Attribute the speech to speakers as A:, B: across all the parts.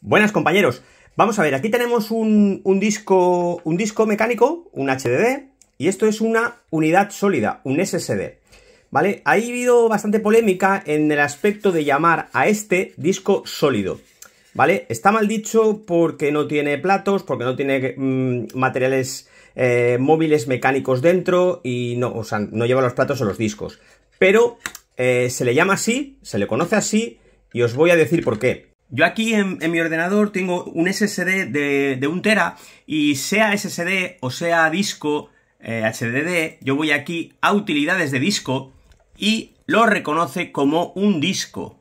A: Buenas compañeros. Vamos a ver, aquí tenemos un, disco, un disco mecánico, un HDD, y esto es una unidad sólida, un SSD. ¿Vale? Ha habido bastante polémica en el aspecto de llamar a este disco sólido. ¿Vale? Está mal dicho porque no tiene platos, porque no tiene mm, materiales eh, móviles mecánicos dentro y no, lleva los platos o los discos. Pero eh, se le llama así, se le conoce así y os voy a decir por qué. Yo aquí en, mi ordenador tengo un SSD de, un tera y sea SSD o sea disco HDD, eh, yo voy aquí a utilidades de disco y lo reconoce como un disco.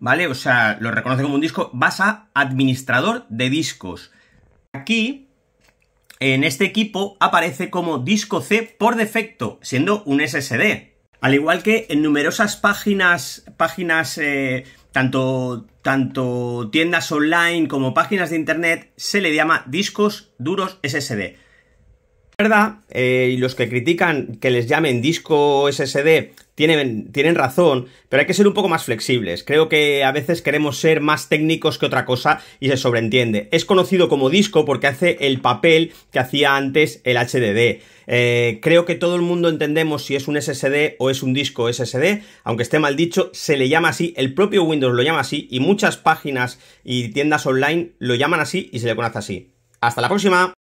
A: ¿Vale? O sea, lo reconoce como un disco. Vas a administrador de discos. Aquí, en este equipo, aparece como disco C por defecto, siendo un SSD. Al igual que en numerosas páginas, páginas eh, tanto, tiendas online como páginas de internet se le llama discos duros SSD verdad, eh, y los que critican que les llamen disco SSD tienen, tienen razón, pero hay que ser un poco más flexibles. Creo que a veces queremos ser más técnicos que otra cosa y se sobreentiende. Es conocido como disco porque hace el papel que hacía antes el HDD. Eh, creo que todo el mundo entendemos si es un SSD o es un disco SSD, aunque esté mal dicho, se le llama así, el propio Windows lo llama así y muchas páginas y tiendas online lo llaman así y se le conoce así. Hasta la próxima.